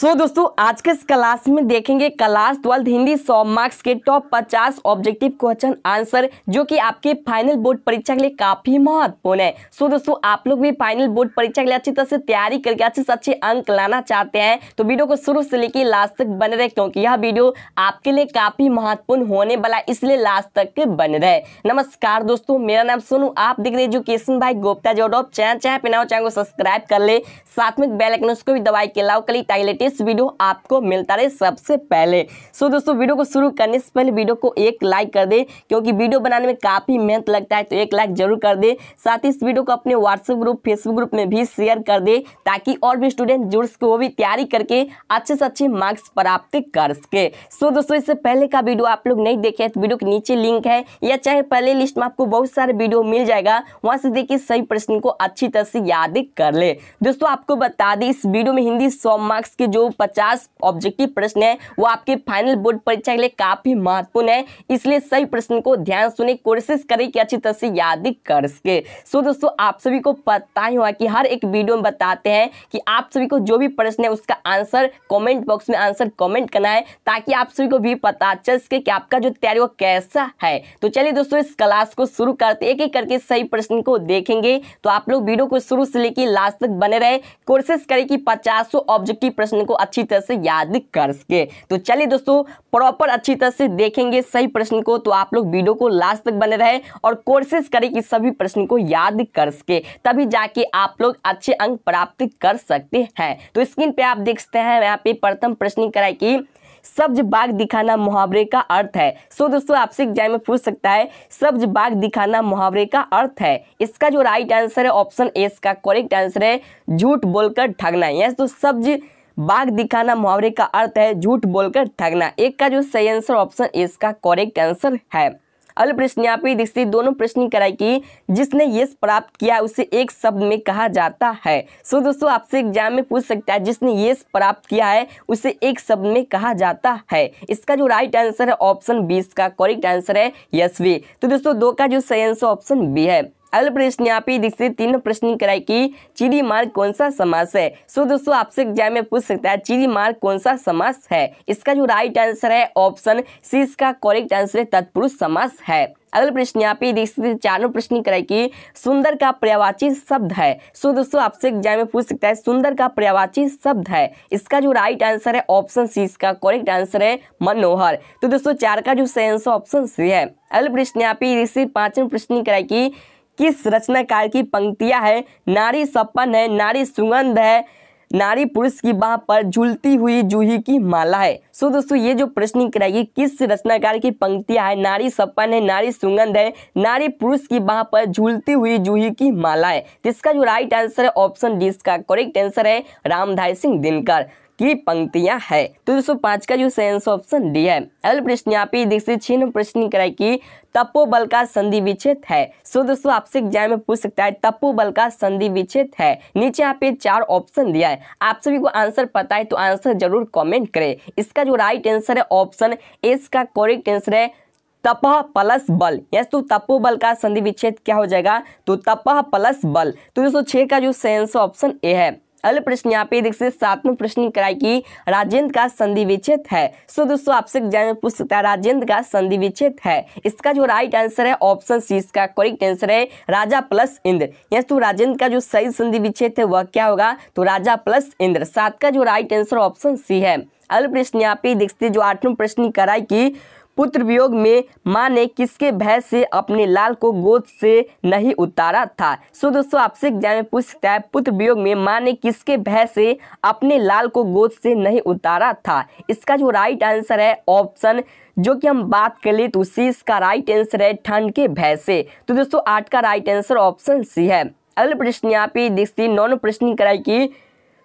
सो so, दोस्तों आज के इस क्लास में देखेंगे क्लास ट्वेल्थ हिंदी सौ मार्क्स के टॉप 50 ऑब्जेक्टिव क्वेश्चन आंसर जो कि आपके फाइनल बोर्ड परीक्षा के लिए काफी महत्वपूर्ण है सो so, दोस्तों आप लोग भी फाइनल बोर्ड परीक्षा के लिए अच्छी तरह से तैयारी करके अच्छे से अच्छे अंक लाना चाहते हैं तो वीडियो को शुरू से लेकर लास्ट तक बने रहे क्योंकि यह वीडियो आपके लिए काफी महत्वपूर्ण होने वाला इसलिए लास्ट तक बने रहे नमस्कार दोस्तों मेरा नाम सुनू आप दिख रहे एजुकेशन भाई गुप्ता जोडॉप चैनल चाहे पे नाउ चैनल को सब्सक्राइब कर ले साथ में बेल आइकन उसको भी दवाई के लाओ कली टाइलेट लेटेस्ट वीडियो आपको मिलता रहे सबसे पहले सो दोस्तों वीडियो को शुरू करने से पहले वीडियो को एक लाइक कर दे क्योंकि वीडियो बनाने में काफ़ी मेहनत लगता है तो एक लाइक जरूर कर दे साथ ही इस वीडियो को अपने व्हाट्सएप ग्रुप फेसबुक ग्रुप में भी शेयर कर दे ताकि और भी स्टूडेंट जुड़ सके वो भी तैयारी करके अच्छे से अच्छे मार्क्स प्राप्त कर सके सो दोस्तों इससे पहले का वीडियो आप लोग नहीं देखे तो वीडियो के नीचे लिंक है या चाहे पहले लिस्ट में आपको बहुत सारे वीडियो मिल जाएगा वहां से देखिए सही प्रश्न को अच्छी तरह से याद कर ले दोस्तों आपको बता दें इस वीडियो में हिंदी सौ मार्क्स के जो पचास ऑब्जेक्टिव प्रश्न है वो आपके फाइनल बोर्ड परीक्षा के लिए काफ़ी महत्वपूर्ण है इसलिए सही प्रश्न को ध्यान सुने कोशिश करें कि अच्छी तरह से याद कर सके सो दोस्तों आप सभी को पता ही हुआ कि हर एक वीडियो में बताते हैं कि आप सभी को जो भी प्रश्न है उसका आंसर कॉमेंट बॉक्स में आंसर कॉमेंट करना है ताकि आप सभी को भी पता चल सके कि आपका जो तैयारी वो कैसा है तो चलिए दोस्तों इस क्लास को शुरू करते एक एक करके सही प्रश्न को देखेंगे तो आप लोग वीडियो को शुरू से लेकर लास्ट तक बने रहे कोशिश करें कि पचासों ऑब्जेक्टिव प्रश्न प्रश्न को अच्छी तरह से याद कर सके तो चलिए दोस्तों प्रॉपर अच्छी तरह से देखेंगे सही प्रश्न को तो आप लोग वीडियो को लास्ट तक बने रहे और कोशिश करें कि सभी प्रश्न को याद कर सके तभी जाके आप लोग अच्छे अंक प्राप्त कर सकते हैं तो स्क्रीन पे आप देख सकते हैं यहाँ पे प्रथम प्रश्न कराए कि सब्ज बाग दिखाना मुहावरे का अर्थ है सो दोस्तों आपसे एग्जाम में पूछ सकता है सब्ज बाग दिखाना मुहावरे का अर्थ है इसका जो राइट आंसर है ऑप्शन ए इसका करेक्ट आंसर है झूठ बोलकर ठगना यस तो सब्ज बाघ दिखाना मुहावरे का अर्थ है झूठ बोलकर ठगना एक का जो सही आंसर ऑप्शन इसका करेक्ट आंसर है अल प्रश्न यहाँ पे दोनों प्रश्न कराए कि जिसने यश प्राप्त किया उसे एक शब्द में कहा जाता है सो दोस्तों आपसे एग्जाम में पूछ सकता है जिसने यश प्राप्त किया है उसे एक शब्द में कहा जाता है इसका जो राइट आंसर है ऑप्शन बी इसका करेक्ट आंसर है वी तो दोस्तों दो का जो सही आंसर ऑप्शन बी है अगले प्रश्न यहाँ पे जिससे तीन प्रश्न कराए कि चीरी मार्ग कौन सा समास है सो दोस्तों आपसे एग्जाम में पूछ सकता है चीरी मार्ग कौन सा समास है इसका जो राइट आंसर है ऑप्शन सी इसका करेक्ट आंसर है तत्पुरुष समास है अगले प्रश्न यहाँ पे देखिए चारों प्रश्न कराए कि सुंदर का पर्यावाची शब्द है सो दोस्तों आपसे एग्जाम में पूछ सकता है सुंदर का पर्यावाची शब्द है इसका जो राइट आंसर है ऑप्शन सी इसका करेक्ट आंसर है मनोहर तो दोस्तों चार का जो सही आंसर ऑप्शन सी है अगले प्रश्न यहाँ पे इसी पांचवें प्रश्न कराए की किस रचनाकार की पंक्तियां है नारी सपन है नारी सुगंध है नारी पुरुष की बाह पर झूलती हुई जूही की माला है सो दोस्तों ये जो प्रश्न कराएगी किस रचनाकार की पंक्तियां है नारी सपन है नारी सुगंध है नारी पुरुष की बाह पर झूलती हुई जूही की माला है जिसका जो राइट आंसर है ऑप्शन डी इसका करेक्ट आंसर है रामधाई सिंह दिनकर की पंक्तियां है तो दोस्तों पांच का जो सेंस ऑप्शन डी है अगले प्रश्न यहाँ पे दीक्षित छीन प्रश्न कराए कि तपोबल का संधि विच्छेद है सो दोस्तों आपसे एग्जाम में पूछ सकता है तपोबल का संधि विच्छेद है नीचे यहाँ पे चार ऑप्शन दिया है आप सभी को आंसर पता है तो आंसर जरूर कमेंट करें इसका जो राइट आंसर है ऑप्शन एस का करेक्ट आंसर है तपह प्लस बल यस तो तपो बल का संधि विच्छेद क्या हो जाएगा तो तपह प्लस बल तो दोस्तों छह का जो सेंस ऑप्शन ए है अगले प्रश्न यहाँ पे देख सकते सातवें प्रश्न कराई की राजेंद्र का संधि विच्छेद है सो दोस्तों आपसे एग्जाम में पूछ सकता है राजेंद्र का संधि विच्छेद है इसका जो राइट आंसर है ऑप्शन सी इसका करेक्ट आंसर है राजा प्लस इंद्र यस तो राजेंद्र का जो सही संधि विच्छेद है वह क्या होगा तो राजा प्लस इंद्र सात का जो राइट आंसर ऑप्शन सी है अगले प्रश्न यहाँ पे देखते जो आठवें प्रश्न कराई की पुत्र वियोग में माँ ने किसके भय से अपने लाल को गोद से नहीं उतारा था सो दोस्तों आपसे एग्जाम में पूछ सकता है पुत्र वियोग में माँ ने किसके भय से अपने लाल को गोद से नहीं उतारा था इसका जो राइट आंसर है ऑप्शन जो कि हम बात कर ले तो उसी इसका राइट आंसर है ठंड के भय से तो दोस्तों आठ का राइट आंसर ऑप्शन सी है अगले प्रश्न यहाँ पे देखते नौ प्रश्न कराई की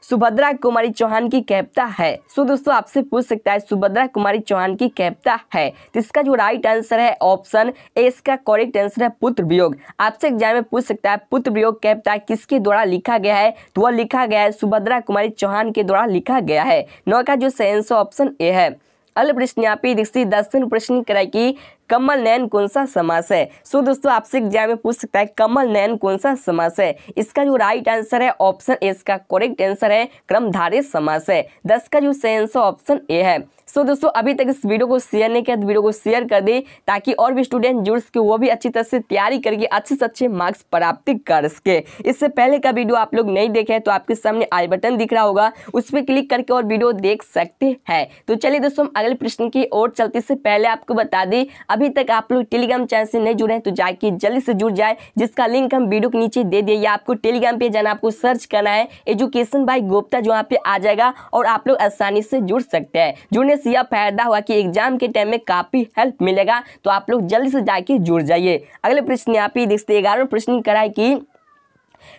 सुभद्रा कुमारी चौहान की कैप्ता है सो दोस्तों आपसे पूछ सकता है सुभद्रा कुमारी चौहान की कैप्ता है इसका जो राइट आंसर है ऑप्शन ए इसका करेक्ट आंसर है पुत्र वियोग आपसे एग्जाम में पूछ सकता है पुत्र वियोग कैप्ता किसके द्वारा लिखा गया है तो वह लिखा गया है सुभद्रा कुमारी चौहान के द्वारा लिखा गया है नौ का जो सही आंसर ऑप्शन ए है अल्प प्रश्न यहाँ पे दर्शन प्रश्न कराए कि कमल नयन कौन सा समास है सो दोस्तों आपसे एग्जाम में पूछ सकता है कमल नयन कौन सा समास है इसका जो राइट आंसर है ऑप्शन ए इसका करेक्ट आंसर है क्रमधारित समास है दस का जो सही आंसर ऑप्शन ए है सो दोस्तों अभी तक इस वीडियो को शेयर नहीं किया तो वीडियो को शेयर कर दे ताकि और भी स्टूडेंट जुड़ सके वो भी अच्छी तरह से तैयारी करके अच्छे से अच्छे मार्क्स प्राप्त कर सके इससे पहले का वीडियो आप लोग नहीं देखे तो आपके सामने आई बटन दिख रहा होगा उस पर क्लिक करके और वीडियो देख सकते हैं तो चलिए दोस्तों हम अगले प्रश्न की ओर चलते से पहले आपको बता दें अभी तक आप लोग टेलीग्राम चैनल से नहीं जुड़े हैं तो जाके जल्दी से जुड़ जाए जिसका लिंक हम वीडियो के नीचे दे दिए या आपको टेलीग्राम पे जाना आपको सर्च करना है एजुकेशन बाई गुप्ता जो यहाँ पे आ जाएगा और आप लोग आसानी से जुड़ सकते हैं जुड़ने इससे यह फायदा हुआ कि एग्जाम के टाइम में काफ़ी हेल्प मिलेगा तो आप लोग जल्दी से जाके जुड़ जाइए अगले प्रश्न यहाँ पे देखते ग्यारहवें प्रश्न करा है कि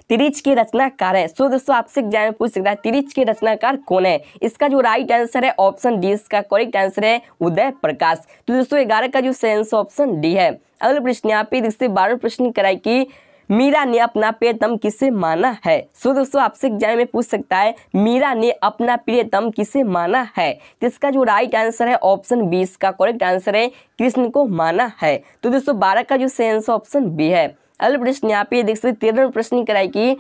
तिरिच के रचनाकार है सो दोस्तों आपसे एग्जाम में पूछ सकता है तिरिच के रचनाकार कौन है इसका जो राइट आंसर है ऑप्शन डी इसका करेक्ट आंसर है उदय प्रकाश तो दोस्तों ग्यारह का जो सेंस ऑप्शन डी है अगले प्रश्न यहाँ पे देखते बारहवें प्रश्न कराए कि मीरा ने अपना प्रियतम किसे माना है सो दोस्तों आपसे एग्जाम में पूछ सकता है मीरा ने अपना प्रियतम किसे माना है इसका जो राइट आंसर है ऑप्शन बी इसका करेक्ट आंसर है कृष्ण को माना है तो दोस्तों बारह का जो सही आंसर ऑप्शन बी है अगला प्रश्न यहाँ पे देख सकते तेरह प्रश्न कराई की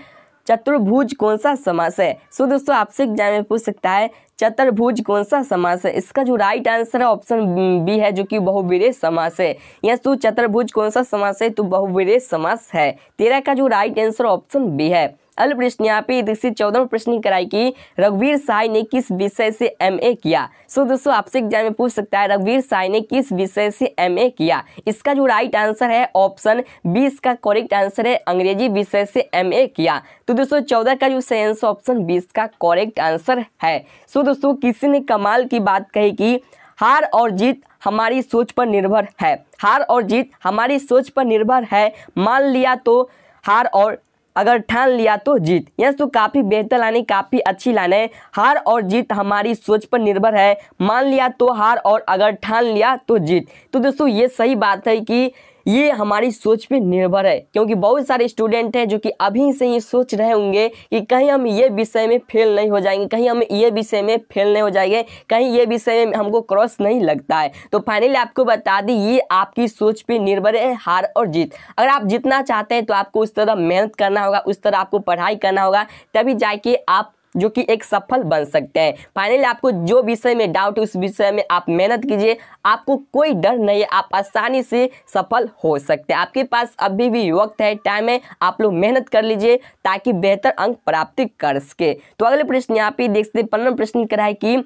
चतुर्भुज कौन सा समास है सो दोस्तों आपसे एग्जाम में पूछ सकता है चतुर्भुज कौन सा समास है इसका जो राइट आंसर है ऑप्शन बी है जो कि बहुविरे समास है या तो चतुर्भुज कौन सा समास है तो बहुविरे समास है तेरह का जो राइट आंसर ऑप्शन बी है अल प्रश्न यहाँ पे इसी चौदह प्रश्न कराई कि रघुवीर साय ने किस विषय से एम किया सो दोस्तों आपसे एग्जाम में पूछ सकता है रघुवीर साय ने किस विषय से एम किया इसका जो राइट आंसर है ऑप्शन बी इसका करेक्ट आंसर है अंग्रेजी विषय से एम किया तो दोस्तों चौदह का जो सही आंसर ऑप्शन बीस का करेक्ट आंसर है सो दोस्तों किसी ने कमाल की बात कही कि हार और जीत हमारी सोच पर निर्भर है हार और जीत हमारी सोच पर निर्भर है मान लिया तो हार और अगर ठान लिया तो जीत यस तो काफ़ी बेहतर लाइन है काफ़ी अच्छी लाइन है हार और जीत हमारी सोच पर निर्भर है मान लिया तो हार और अगर ठान लिया तो जीत तो दोस्तों ये सही बात है कि ये हमारी सोच पे निर्भर है क्योंकि बहुत सारे स्टूडेंट हैं जो कि अभी से ये सोच रहे होंगे कि कहीं हम ये विषय में फेल नहीं हो जाएंगे कहीं हम ये विषय में फेल नहीं हो जाएंगे कहीं ये विषय में हमको क्रॉस नहीं लगता है तो फाइनली आपको बता दी ये आपकी सोच पर निर्भर है हार और जीत अगर आप जीतना चाहते हैं तो आपको उस तरह मेहनत करना होगा उस तरह आपको पढ़ाई करना होगा तभी जाके आप जो कि एक सफल बन सकते हैं फाइनली आपको जो विषय में डाउट उस विषय में आप मेहनत कीजिए आपको कोई डर नहीं है आप आसानी से सफल हो सकते हैं आपके पास अभी भी वक्त है टाइम है आप लोग मेहनत कर लीजिए ताकि बेहतर अंक प्राप्ति कर सके तो अगले प्रश्न यहाँ पे देखते पंद्रह प्रश्न कराए कि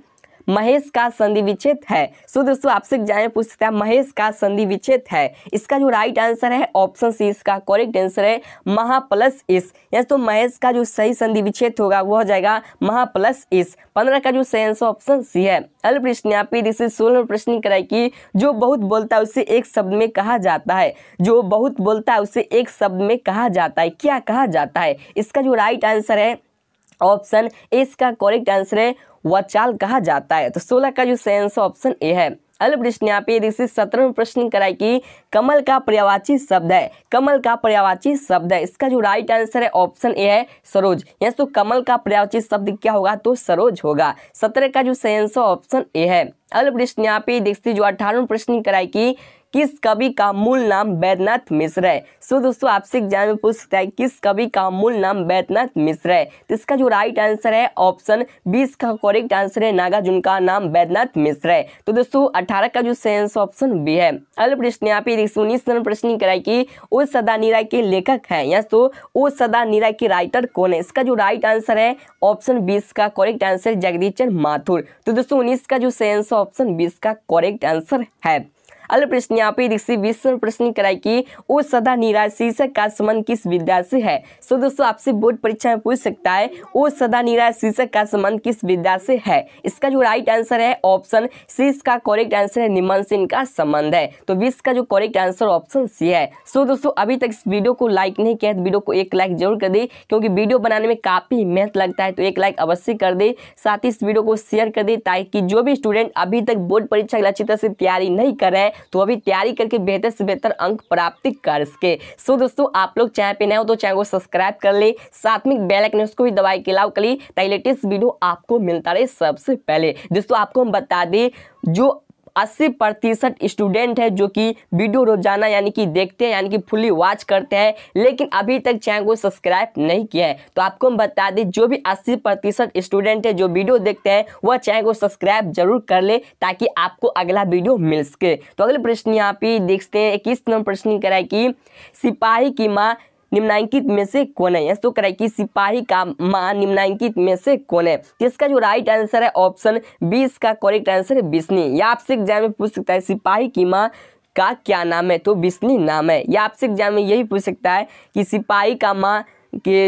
महेश का संधि विच्छेद है सो दोस्तों आपसे एग्जाम पूछ सकता है महेश का संधि विच्छेद है इसका जो राइट आंसर है ऑप्शन सी इसका करेक्ट आंसर है महा प्लस इस यस तो महेश का जो सही संधि विच्छेद होगा वह हो जाएगा महा प्लस इस पंद्रह का जो सही आंसर ऑप्शन सी है अल प्रश्न यहाँ पे सोलह प्रश्न कराई कि जो बहुत बोलता है उसे एक शब्द में कहा जाता है जो बहुत बोलता है उसे एक शब्द में कहा जाता है क्या कहा जाता है इसका जो राइट आंसर है ऑप्शन ए इसका करेक्ट आंसर है वचाल कहा जाता है तो सोलह का जो सेंस ऑप्शन ए है अगला प्रश्न कराए कि कमल का पर्यावाची शब्द है कमल का पर्यावाची शब्द है इसका जो राइट आंसर है ऑप्शन ए है सरोज यस तो कमल का पर्यावाची शब्द क्या होगा तो सरोज होगा सत्रह का जो सही आंसर ऑप्शन ए है अगला प्रश्न यहाँ पे देखते जो अठारह प्रश्न कराए कि किस कवि का मूल नाम बैद्यनाथ मिश्र है सो दोस्तों आपसे एग्जाम में पूछ सकता है किस कवि का मूल नाम बैद्यनाथ मिश्र है तो इसका जो राइट आंसर है ऑप्शन बीस का करेक्ट आंसर है नागार्जुन का नाम बैद्यनाथ मिश्र है तो दोस्तों अठारह का जो सेंस ऑप्शन बी है अगला प्रश्न यहाँ पे उन्नीस प्रश्न कराए की ओ सदा निराय के लेखक है या तो ओ सदा निराय के राइटर कौन है इसका जो राइट आंसर है ऑप्शन बीस का करेक्ट आंसर जगदीश चंद्र माथुर तो दोस्तों उन्नीस का जो सेंस ऑप्शन बीस का करेक्ट आंसर है पे ऋषि विश्व प्रश्न कराई की ओ सदा निराश शीर्षक का संबंध किस विद्या से है सो दोस्तों आपसे बोर्ड परीक्षा में पूछ सकता है ओ सदा निराश शीर्षक का संबंध किस विद्या से है इसका जो राइट आंसर है ऑप्शन सी इसका करेक्ट आंसर है निमन से इनका संबंध है तो विश्व का जो करेक्ट आंसर ऑप्शन सी है सो दोस्तों अभी तक इस वीडियो को लाइक नहीं किया वीडियो तो को एक लाइक जरूर कर दे क्योंकि वीडियो बनाने में काफ़ी मेहनत लगता है तो एक लाइक अवश्य कर दे साथ ही इस वीडियो को शेयर कर दे ताकि जो भी स्टूडेंट अभी तक बोर्ड परीक्षा के अच्छी तरह से तैयारी नहीं कर रहे हैं तो अभी तैयारी करके बेहतर से बेहतर अंक प्राप्ति कर सके सो दोस्तों आप लोग चैनल पे नए हो तो चैनल को सब्सक्राइब कर ले साथ में बेल आइकन उसको भी दबाई के लाओ कली ताकि लेटेस्ट वीडियो आपको मिलता रहे सबसे पहले दोस्तों आपको हम बता दें जो अस्सी प्रतिशत स्टूडेंट है जो कि वीडियो रोजाना यानी कि देखते हैं यानी कि फुली वॉच करते हैं लेकिन अभी तक चैनल को सब्सक्राइब नहीं किया है तो आपको हम बता दें जो भी अस्सी प्रतिशत स्टूडेंट है जो वीडियो देखते हैं वह चैनल को सब्सक्राइब जरूर कर ले ताकि आपको अगला वीडियो मिल सके तो अगले प्रश्न यहाँ पे देखते हैं इक्कीस नंबर प्रश्न कराए कि सिपाही की माँ निम्नांकित में से कौन है तो कि सिपाही का मां निम्नांकित में से कौन है इसका जो राइट आंसर है ऑप्शन बी इसका करेक्ट आंसर है बिस्नी या आपसे एग्जाम में पूछ सकता है सिपाही की माँ का क्या नाम है तो बिस्नी नाम है या आपसे एग्जाम में यही पूछ सकता है कि सिपाही का माँ के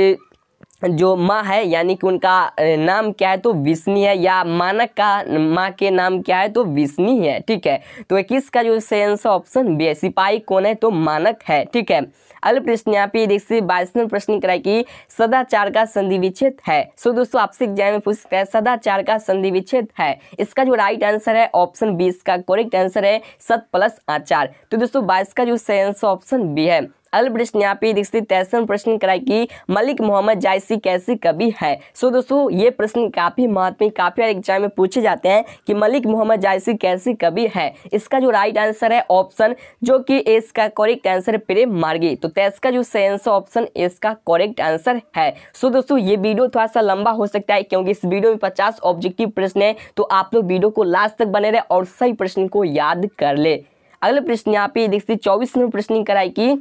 जो माँ है यानी कि उनका नाम क्या है तो विष्णी है या मानक का माँ के नाम क्या है तो विष्णी है ठीक है तो इक्कीस का जो सही आंसर ऑप्शन बी है सिपाही कौन है तो मानक है ठीक है अल प्रश्न यहाँ पे देख सकते प्रश्न कराए की सदाचार का संधि विच्छेद है सो दोस्तों आपसे एग्जाम में पूछ सकता है सदाचार का संधि विच्छेद है इसका जो राइट आंसर है ऑप्शन बी इसका करेक्ट आंसर है सत प्लस आचार तो दोस्तों बाईस का जो सही आंसर ऑप्शन बी है यहाँ पे दीक्षित तैसन प्रश्न कराए कि मलिक मोहम्मद जायसी कैसे कवि है सो दोस्तों ये प्रश्न काफ़ी महत्वपूर्ण काफ़ी एग्जाम में पूछे जाते हैं कि मलिक मोहम्मद जायसी कैसे कवि है इसका जो राइट आंसर है ऑप्शन जो कि इसका करेक्ट आंसर है प्रेम मार्गी तो तैस का जो आंसर ऑप्शन इसका करेक्ट आंसर है सो दोस्तों ये वीडियो थोड़ा सा लंबा हो सकता है क्योंकि इस वीडियो में पचास ऑब्जेक्टिव प्रश्न है तो आप लोग वीडियो को लास्ट तक बने रहे और सही प्रश्न को याद कर ले अगले प्रश्न यहाँ पे देखते चौबीस नंबर प्रश्न कराए कि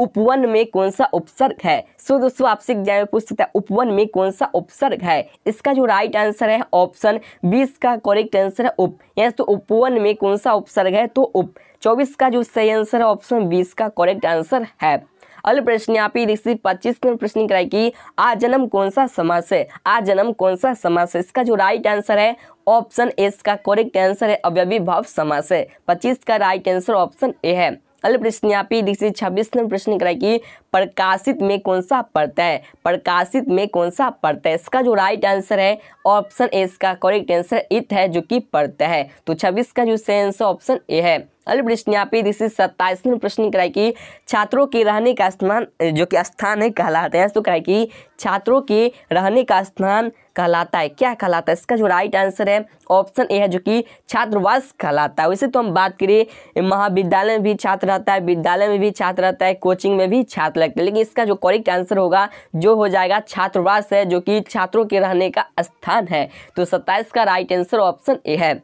उपवन में कौन सा उपसर्ग है सो दोस्तों आपसे एग्जाम में पूछ सकता है उपवन में कौन सा उपसर्ग है इसका जो राइट आंसर है ऑप्शन बीस इसका करेक्ट आंसर है उप यहाँ तो उपवन में कौन सा उपसर्ग है तो उप चौबीस का जो सही आंसर है ऑप्शन बीस का करेक्ट आंसर है अगले प्रश्न यहाँ पे देखिए पच्चीस में प्रश्न कराए कि आज जन्म कौन सा समास है आज जन्म कौन सा समास है इसका जो राइट आंसर है ऑप्शन एस का करेक्ट आंसर है अव्यवी भाव समास है पच्चीस का राइट आंसर ऑप्शन ए है अगले प्रश्न यहाँ पे देखिए छब्बीस नंबर प्रश्न कराए कि प्रकाशित में कौन सा पड़ता है प्रकाशित में कौन सा पड़ता है इसका जो राइट आंसर है ऑप्शन ए इसका करेक्ट आंसर इत है जो कि पड़ता है तो छब्बीस का जो सही आंसर ऑप्शन ए है अल्पृष्ट यहाँ पे दिस सत्ताईसवें प्रश्न कराए कि छात्रों के रहने का स्थान जो कि स्थान है कहलाते हैं तो कराए कि छात्रों के रहने का स्थान कहलाता है क्या कहलाता है इसका जो राइट आंसर है ऑप्शन ए है जो कि छात्रवास कहलाता है वैसे तो हम बात करें महाविद्यालय में भी छात्र रहता है विद्यालय में भी छात्र रहता है कोचिंग में भी छात्र रहता हैं लेकिन इसका जो करेक्ट आंसर होगा जो हो जाएगा छात्रवास है जो कि छात्रों के रहने का स्थान है तो सत्ताईस का राइट आंसर ऑप्शन ए है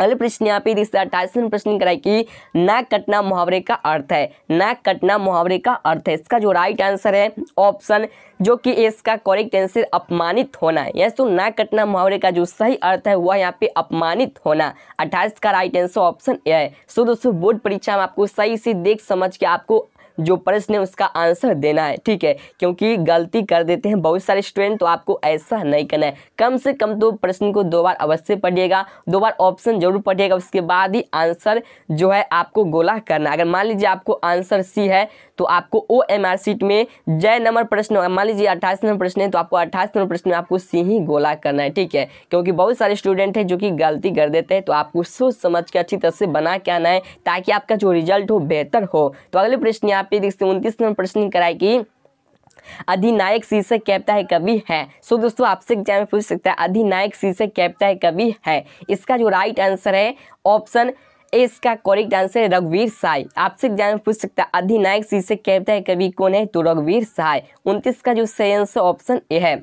अगले प्रश्न यहाँ पे अट्ठाईसवें प्रश्न कराए कि नाक कटना मुहावरे का अर्थ है नाक कटना मुहावरे का अर्थ है इसका जो राइट आंसर है ऑप्शन जो कि इसका करेक्ट आंसर अपमानित होना है यस तो नाक कटना मुहावरे का जो सही अर्थ है वह यहाँ पे अपमानित होना अट्ठाईस का राइट आंसर ऑप्शन ए है सो दोस्तों बोर्ड परीक्षा में आपको सही से देख समझ के आपको जो प्रश्न है उसका आंसर देना है ठीक है क्योंकि गलती कर देते हैं बहुत सारे स्टूडेंट तो आपको ऐसा नहीं करना है कम से कम तो प्रश्न को दो बार अवश्य पढ़िएगा दो बार ऑप्शन जरूर पढ़िएगा उसके बाद ही आंसर जो है आपको गोला करना अगर मान लीजिए आपको आंसर सी है तो आपको ओ एम आर सीट में जय नंबर प्रश्न मान लीजिए अट्ठाईस नंबर प्रश्न है तो आपको अट्ठाईस नंबर प्रश्न में आपको सी ही गोला करना है ठीक है क्योंकि बहुत सारे स्टूडेंट हैं जो कि गलती कर देते हैं तो आपको सोच समझ के अच्छी तरह से बना के आना है ताकि आपका जो रिजल्ट हो बेहतर हो तो अगले प्रश्न यहाँ पे देखते उनतीस नंबर प्रश्न कि अधिनायक शीर्षक कैपता है कभी है सो दोस्तों आपसे एग्जाम में पूछ सकता है अधिनायक शीर्षक कैपता है कभी है इसका जो राइट आंसर है ऑप्शन ए इसका करेक्ट डांसर रघुवीर साय आपसे एग्जाम में पूछ सकता है अधिनायक सी से कहता है कवि कौन है तो रघुवीर साय उनतीस का जो सही आंसर ऑप्शन ए है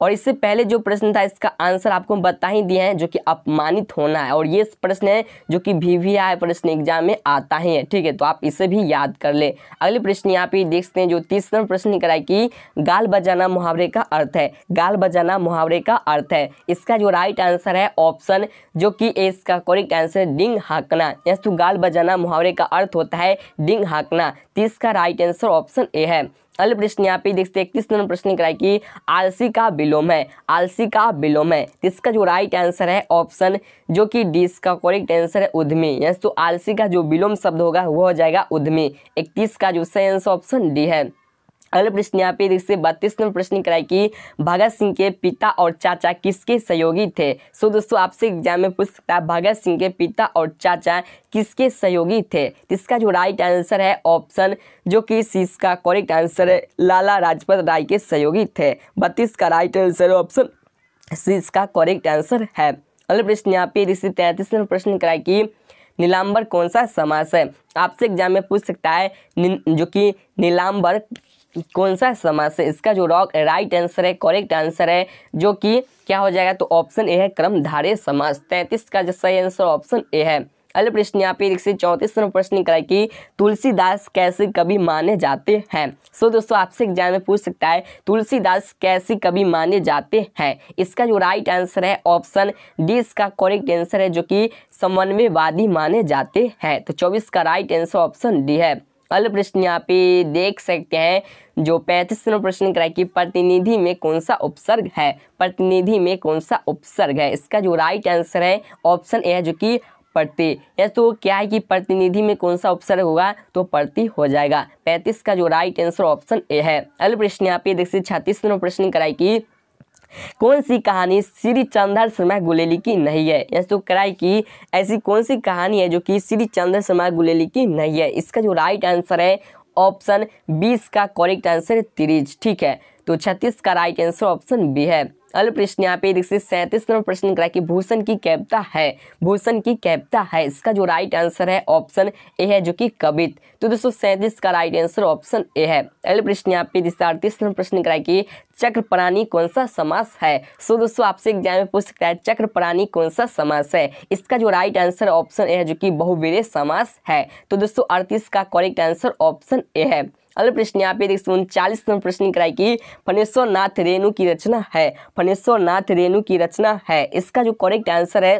और इससे पहले जो प्रश्न था इसका आंसर आपको बता ही दिया है जो कि अपमानित होना है और ये प्रश्न है जो कि वी वी आई प्रश्न एग्जाम में आता ही है ठीक है तो आप इसे भी याद कर ले अगले प्रश्न यहाँ पे देख सकते हैं जो तीसरा प्रश्न कराए कि गाल बजाना मुहावरे का अर्थ है गाल बजाना मुहावरे का अर्थ है इसका जो राइट आंसर है ऑप्शन जो कि इसका करेक्ट आंसर डिंग हाकना यस तो गाल बजाना मुहावरे का अर्थ होता है डिंग हाकना तीस का राइट आंसर ऑप्शन ए है अगले प्रश्न यहाँ पे देखते हैं इकतीस नंबर प्रश्न कराए कि आलसी का विलोम है आलसी का विलोम है इसका जो राइट आंसर है ऑप्शन जो कि डी इसका करेक्ट आंसर है उद्यमी यस तो आलसी का जो विलोम शब्द होगा वह हो जाएगा उद्यमी इकतीस का जो सही आंसर ऑप्शन डी है अगले प्रश्न यहाँ पे देखिए बत्तीसवें प्रश्न कराए कि भगत सिंह के पिता और चाचा किसके सहयोगी थे सो दोस्तों आपसे एग्जाम में पूछ सकता है भगत सिंह के पिता और चाचा किसके सहयोगी थे इसका जो राइट आंसर है ऑप्शन जो कि इसका करेक्ट आंसर है लाला राजपत राय के सहयोगी थे बत्तीस का राइट आंसर ऑप्शन सी इसका करेक्ट आंसर है अगले प्रश्न यहाँ पे देखिए तैंतीसवें प्रश्न कराए कि नीलाम्बर कौन सा समास है आपसे एग्जाम में पूछ सकता है जो कि नीलाम्बर कौन सा समास है इसका जो रॉक राइट आंसर है करेक्ट आंसर है जो कि क्या हो जाएगा तो ऑप्शन ए है क्रमधारे समास तैंतीस का जो सही आंसर ऑप्शन ए है अगले प्रश्न यहाँ पे एक चौंतीस नंबर प्रश्न निकला कि तुलसीदास कैसे कवि माने जाते हैं सो so, दोस्तों आपसे एग्जाम में पूछ सकता है तुलसीदास कैसे कवि माने जाते हैं इसका जो राइट आंसर है ऑप्शन डी इसका करेक्ट आंसर है जो कि समन्वयवादी माने जाते हैं तो चौबीस का राइट आंसर ऑप्शन डी है अल प्रश्न यहाँ पे देख सकते हैं जो पैंतीस नंबर प्रश्न कराए कि प्रतिनिधि में कौन सा उपसर्ग है प्रतिनिधि में कौन सा उपसर्ग है इसका जो राइट आंसर है ऑप्शन ए है जो कि प्रति या तो क्या है कि प्रतिनिधि में कौन सा उपसर्ग होगा तो प्रति हो जाएगा पैंतीस का जो राइट आंसर ऑप्शन ए है अल प्रश्न यहाँ पे देख सकते छत्तीस नंबर प्रश्न कराए कि कौन सी कहानी श्री चंद्र शर्मा गुलेली की नहीं है यस तो कराई की ऐसी कौन सी कहानी है जो कि श्री चंद्र शर्मा गुलेली की नहीं है इसका जो राइट आंसर है ऑप्शन बीस का करेक्ट आंसर है तीरीज ठीक है तो छत्तीस का राइट आंसर ऑप्शन बी है अगले प्रश्न यहाँ पे देखिए सैंतीस नंबर प्रश्न करा कि भूषण की कैपता है भूषण की कैपता है इसका जो राइट आंसर है ऑप्शन ए है जो कि कवित तो दोस्तों सैंतीस का राइट आंसर ऑप्शन ए है अगले प्रश्न यहाँ पे देखिए अड़तीस नंबर प्रश्न करा कि प्राणी कौन सा समास है सो दोस्तों आपसे एग्जाम में पूछ सकता है चक्र प्राणी कौन सा समास है इसका जो राइट आंसर ऑप्शन ए है जो कि बहुवीर्य समास है तो दोस्तों अड़तीस का करेक्ट आंसर ऑप्शन ए है अगले प्रश्न यहाँ पे देख सकते उनचालीस नंबर प्रश्न कराई कि फनेश्वर नाथ रेणु की रचना है फनेश्वर नाथ रेणु की रचना है इसका जो करेक्ट आंसर है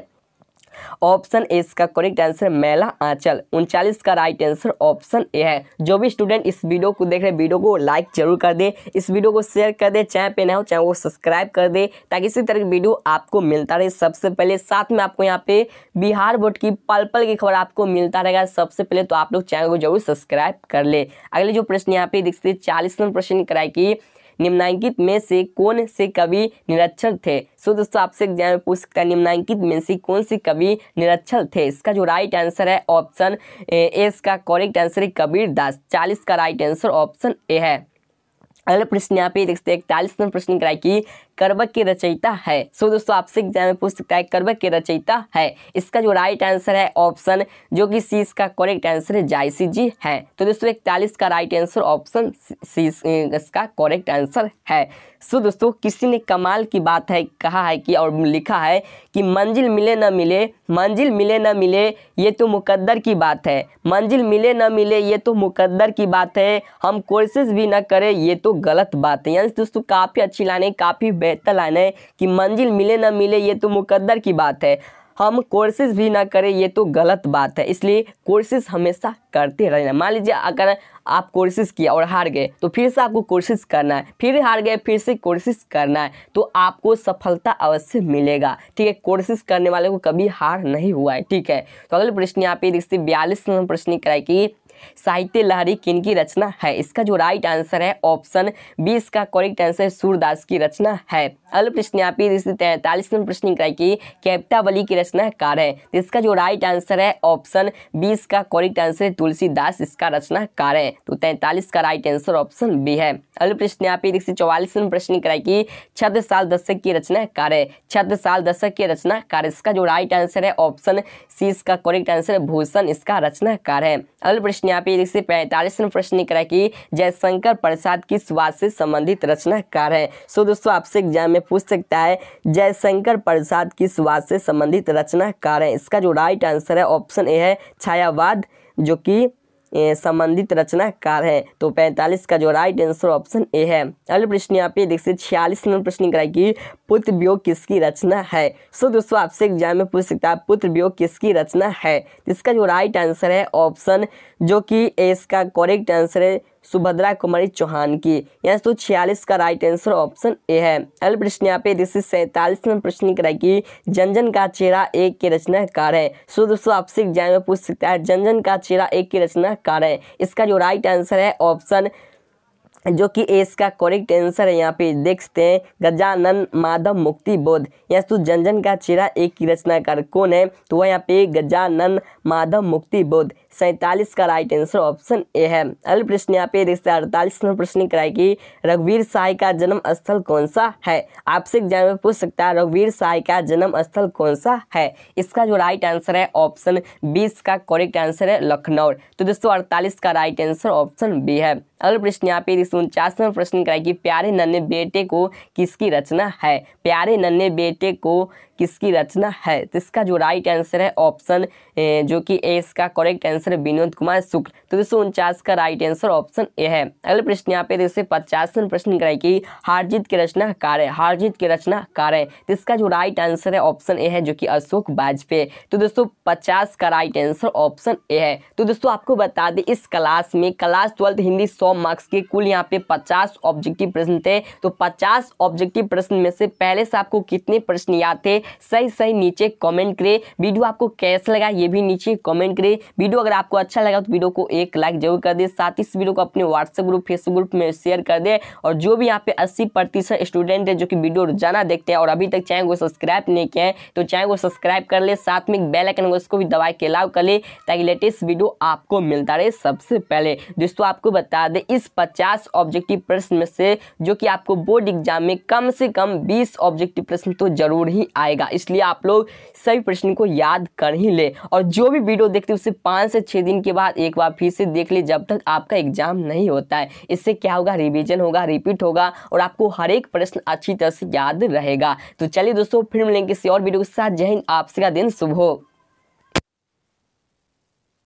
ऑप्शन ए इसका करेक्ट आंसर मेला आंचल उनचालीस का राइट आंसर ऑप्शन ए है जो भी स्टूडेंट इस वीडियो को देख रहे हैं वीडियो को लाइक जरूर कर दे इस वीडियो को शेयर कर दे चैनल पे ना हो चैनल को सब्सक्राइब कर दे ताकि इसी तरह की वीडियो आपको मिलता रहे सबसे पहले साथ में आपको यहाँ पे बिहार बोर्ड की पल पल की खबर आपको मिलता रहेगा सबसे पहले तो आप लोग चैनल को जरूर सब्सक्राइब कर ले अगले जो प्रश्न यहाँ पे देख चालीस नंबर प्रश्न कराए की निम्नांकित में से कौन से कवि निरक्षर थे सो दोस्तों आपसे एग्जाम में पूछ सकता है निम्नांकित में से कौन से कवि निरक्षर थे इसका जो राइट आंसर है ऑप्शन ए इसका करेक्ट आंसर है कबीर दास चालीस का राइट आंसर ऑप्शन ए है अगला प्रश्न यहाँ पे देखते हैं इकतालीस प्रश्न कराए कि कर्बक की रचयिता है सो दोस्तों आपसे एग्जाम में पूछ सकता है कर्बक की रचयिता है इसका जो राइट आंसर है ऑप्शन जो कि सी इसका करेक्ट आंसर है जायसी जी है तो दोस्तों इकतालीस का राइट आंसर ऑप्शन सी इसका करेक्ट आंसर है सो दोस्तों किसी ने कमाल की बात है कहा है कि और लिखा है कि मंजिल मिले ना मिले मंजिल मिले ना मिले ये तो मुकद्दर की बात है मंजिल मिले ना मिले ये तो मुकद्दर की बात है हम कोर्सेज भी ना करें ये तो गलत बात है यानी दोस्तों काफ़ी अच्छी लाने काफ़ी बेहतर लाइन है कि मंजिल मिले ना मिले ये तो मुकद्दर की बात है हम कोर्सेज भी ना करें ये तो गलत बात है इसलिए कोर्सेज हमेशा करते रहना मान लीजिए अगर आप कोर्सेज किया और हार गए तो फिर से आपको कोर्सेज करना है फिर हार गए फिर से कोर्सेज करना है तो आपको सफलता अवश्य मिलेगा ठीक है कोर्सेज करने वाले को कभी हार नहीं हुआ है ठीक है तो अगले प्रश्न यहाँ पे देखते बयालीस प्रश्न कराए कि साहित्य लहरी किन की रचना है इसका जो राइट आंसर है ऑप्शन बी इसका करेक्ट आंसर सूरदास की रचना है अगला प्रश्न आप पे तैंतालीस नंबर प्रश्न कराई की कैप्टावली की रचना कार है इसका जो राइट आंसर है ऑप्शन बी इसका करेक्ट आंसर तुलसीदास इसका रचना कार है तो तैंतालीस का राइट आंसर ऑप्शन बी है अगला प्रश्न आप पे देखिए चौवालीस नंबर प्रश्न कराई की छद साल दशक की रचना कार है छद साल दशक की रचना कार इसका जो राइट आंसर है ऑप्शन सी इसका करेक्ट आंसर भूषण इसका रचना कार है अगला प्रश्न यहाँ पे देखिए पैंतालीसवें प्रश्न करा कि जयशंकर प्रसाद की स्वाद से संबंधित रचनाकार है सो दोस्तों आपसे एग्जाम में पूछ सकता है जयशंकर प्रसाद की स्वाद से संबंधित रचनाकार है इसका जो राइट आंसर है ऑप्शन ए है छायावाद जो कि संबंधित रचनाकार है तो 45 का जो राइट आंसर ऑप्शन ए है अगले प्रश्न यहाँ पे सकते छियालीस नंबर प्रश्न कराई कि पुत्र वियोग किसकी रचना है सो दोस्तों आपसे एग्जाम में पूछ सकता है पुत्र वियोग किसकी रचना है तो इसका जो राइट आंसर है ऑप्शन जो कि इसका करेक्ट आंसर है सुभद्रा कुमारी चौहान की यहाँ तो छियालीस का राइट आंसर ऑप्शन ए है अगले प्रश्न यहाँ पे दिस सैंतालीसवें प्रश्न कराए कि जनजन का चेहरा एक के रचनाकार है सो दोस्तों आपसे एग्जाम में पूछ सकता है जनजन का चेहरा एक के रचनाकार है इसका जो राइट आंसर है ऑप्शन जो कि ए इसका करेक्ट आंसर है यहाँ पे देख सकते हैं गजानन माधव मुक्ति बोध यहाँ तो जनजन का चेहरा एक की रचनाकार कौन है तो वह यहाँ पे गजानन माधव मुक्ति बोध सैंतालीस का राइट आंसर ऑप्शन ए है अगले प्रश्न यहाँ पे देखते हैं अड़तालीस नंबर प्रश्न कराए कि रघुवीर साय का जन्म स्थल कौन सा है आपसे एग्जाम में पूछ सकता है रघुवीर साय का जन्म स्थल कौन सा है इसका जो राइट आंसर है ऑप्शन बीस का करेक्ट आंसर है लखनऊ तो दोस्तों अड़तालीस का राइट आंसर ऑप्शन बी है अगला प्रश्न यहाँ पे देखते उनचास नंबर प्रश्न कराए कि प्यारे नन्हे बेटे को किसकी रचना है प्यारे नन्हे बेटे को किसकी रचना है तो इसका जो राइट आंसर है ऑप्शन जो कि ए इसका करेक्ट आंसर है विनोद कुमार शुक्ल तो दोस्तों उनचास का राइट आंसर ऑप्शन ए है अगले प्रश्न यहाँ पे जैसे पचास प्रश्न कराई कि हारजीत की रचना कार है हारजीत की रचना कार है तो इसका जो राइट आंसर है ऑप्शन ए है जो कि अशोक वाजपेयी तो दोस्तों पचास का राइट आंसर ऑप्शन ए है तो दोस्तों आपको बता दें इस क्लास में क्लास ट्वेल्थ हिंदी सौ मार्क्स के कुल यहाँ पे पचास ऑब्जेक्टिव प्रश्न थे तो पचास ऑब्जेक्टिव प्रश्न में से पहले से आपको कितने प्रश्न याद थे सही सही नीचे कमेंट करें वीडियो आपको कैसा लगा ये भी नीचे कमेंट करें वीडियो अगर आपको अच्छा लगा तो वीडियो को एक लाइक जरूर कर दे साथ ही इस वीडियो को अपने व्हाट्सएप ग्रुप फेसबुक ग्रुप में शेयर कर दे और जो भी यहाँ पे अस्सी प्रतिशत स्टूडेंट है जो कि वीडियो रोजाना देखते हैं और अभी तक चैनल को सब्सक्राइब नहीं किया है तो चैनल को सब्सक्राइब कर ले साथ में बेल आइकन को भी दबा के अलाव कर ले ताकि लेटेस्ट वीडियो आपको मिलता रहे सबसे पहले दोस्तों आपको बता दें इस पचास ऑब्जेक्टिव प्रश्न में से जो कि आपको बोर्ड एग्जाम में कम से कम बीस ऑब्जेक्टिव प्रश्न तो जरूर ही आएगा जाएगा इसलिए आप लोग सभी प्रश्न को याद कर ही ले और जो भी वीडियो देखते हैं उसे पाँच से छः दिन के बाद एक बार फिर से देख ले जब तक आपका एग्जाम नहीं होता है इससे क्या होगा रिविजन होगा रिपीट होगा और आपको हर एक प्रश्न अच्छी तरह से याद रहेगा तो चलिए दोस्तों फिर मिलेंगे किसी और वीडियो के साथ जय हिंद आपसे का दिन सुबह